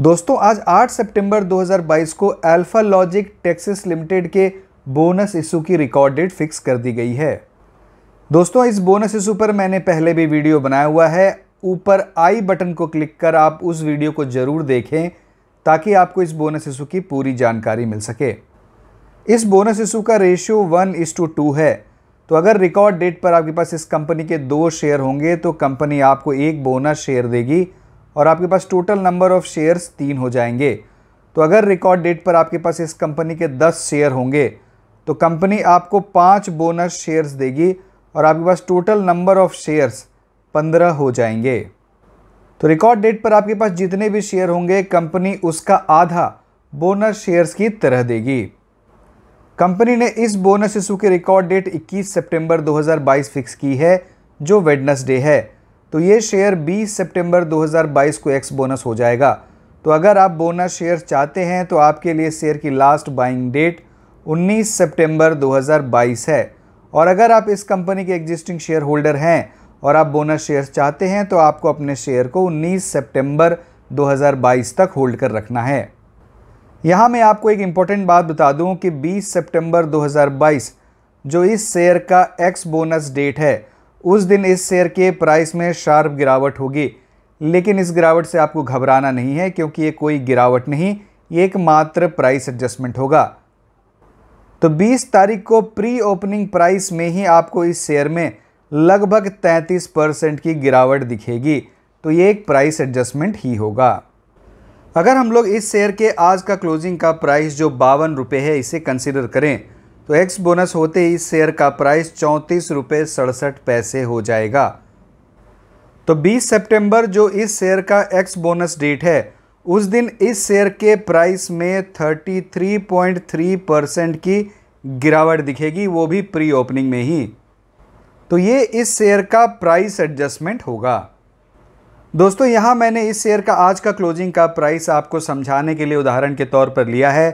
दोस्तों आज 8 सितंबर 2022 को अल्फा लॉजिक टेक्सिस लिमिटेड के बोनस इशू की रिकॉर्ड डेट फिक्स कर दी गई है दोस्तों इस बोनस इशू पर मैंने पहले भी वीडियो बनाया हुआ है ऊपर आई बटन को क्लिक कर आप उस वीडियो को ज़रूर देखें ताकि आपको इस बोनस इशू की पूरी जानकारी मिल सके इस बोनस इशू का ratio one is to two है तो अगर रिकॉर्ड डेट पर आपके पास इस कंपनी के दो शेयर होंगे तो कंपनी आपको एक बोनस शेयर देगी और आपके पास टोटल नंबर ऑफ़ शेयर्स तीन हो जाएंगे तो अगर रिकॉर्ड डेट पर आपके पास इस कंपनी के दस शेयर होंगे तो कंपनी आपको पाँच बोनस शेयर्स देगी और आपके पास टोटल नंबर ऑफ़ शेयर्स पंद्रह हो जाएंगे तो रिकॉर्ड डेट पर आपके पास जितने भी शेयर होंगे कंपनी उसका आधा बोनस शेयर्स की तरह देगी कंपनी ने इस बोनस इशू की रिकॉर्ड डेट 21 सितंबर 2022 फिक्स की है जो वेडनेसडे है तो ये शेयर 20 सितंबर 2022 को एक्स बोनस हो जाएगा तो अगर आप बोनस शेयर चाहते हैं तो आपके लिए शेयर की लास्ट बाइंग डेट 19 सितंबर 2022 है और अगर आप इस कंपनी के एग्जिस्टिंग शेयर होल्डर हैं और आप बोनस शेयर चाहते हैं तो आपको अपने शेयर को 19 सितंबर 2022 तक होल्ड कर रखना है यहाँ मैं आपको एक इम्पॉर्टेंट बात बता दूँ कि बीस सेप्टेम्बर दो जो इस शेयर का एक्स बोनस डेट है उस दिन इस शेयर के प्राइस में शार्प गिरावट होगी लेकिन इस गिरावट से आपको घबराना नहीं है क्योंकि ये कोई गिरावट नहीं ये एकमात्र प्राइस एडजस्टमेंट होगा तो 20 तारीख को प्री ओपनिंग प्राइस में ही आपको इस शेयर में लगभग 33 परसेंट की गिरावट दिखेगी तो ये एक प्राइस एडजस्टमेंट ही होगा अगर हम लोग इस शेयर के आज का क्लोजिंग का प्राइस जो बावन रुपये है इसे कंसिडर करें तो एक्स बोनस होते ही शेयर का प्राइस चौंतीस रुपये सड़सठ पैसे हो जाएगा तो 20 सितंबर जो इस शेयर का एक्स बोनस डेट है उस दिन इस शेयर के प्राइस में 33.3 परसेंट की गिरावट दिखेगी वो भी प्री ओपनिंग में ही तो ये इस शेयर का प्राइस एडजस्टमेंट होगा दोस्तों यहाँ मैंने इस शेयर का आज का क्लोजिंग का प्राइस आपको समझाने के लिए उदाहरण के तौर पर लिया है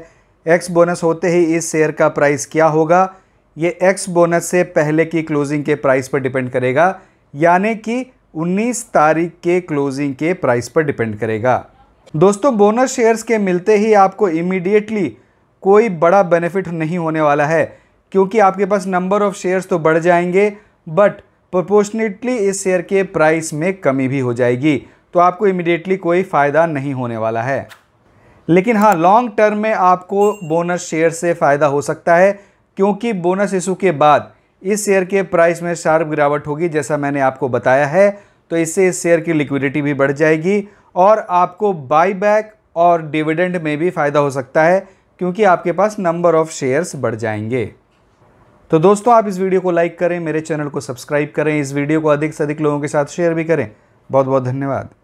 एक्स बोनस होते ही इस शेयर का प्राइस क्या होगा ये एक्स बोनस से पहले की क्लोजिंग के प्राइस पर डिपेंड करेगा यानी कि 19 तारीख के क्लोजिंग के प्राइस पर डिपेंड करेगा दोस्तों बोनस शेयर्स के मिलते ही आपको इमीडिएटली कोई बड़ा बेनिफिट नहीं होने वाला है क्योंकि आपके पास नंबर ऑफ़ शेयर्स तो बढ़ जाएंगे बट प्रोपोर्शनेटली इस शेयर के प्राइस में कमी भी हो जाएगी तो आपको इमिडिएटली कोई फ़ायदा नहीं होने वाला है लेकिन हाँ लॉन्ग टर्म में आपको बोनस शेयर से फ़ायदा हो सकता है क्योंकि बोनस इशू के बाद इस शेयर के प्राइस में शार्प गिरावट होगी जैसा मैंने आपको बताया है तो इससे इस शेयर की लिक्विडिटी भी बढ़ जाएगी और आपको बाईबैक और डिविडेंड में भी फ़ायदा हो सकता है क्योंकि आपके पास नंबर ऑफ़ शेयर्स बढ़ जाएंगे तो दोस्तों आप इस वीडियो को लाइक करें मेरे चैनल को सब्सक्राइब करें इस वीडियो को अधिक से अधिक लोगों के साथ शेयर भी करें बहुत बहुत धन्यवाद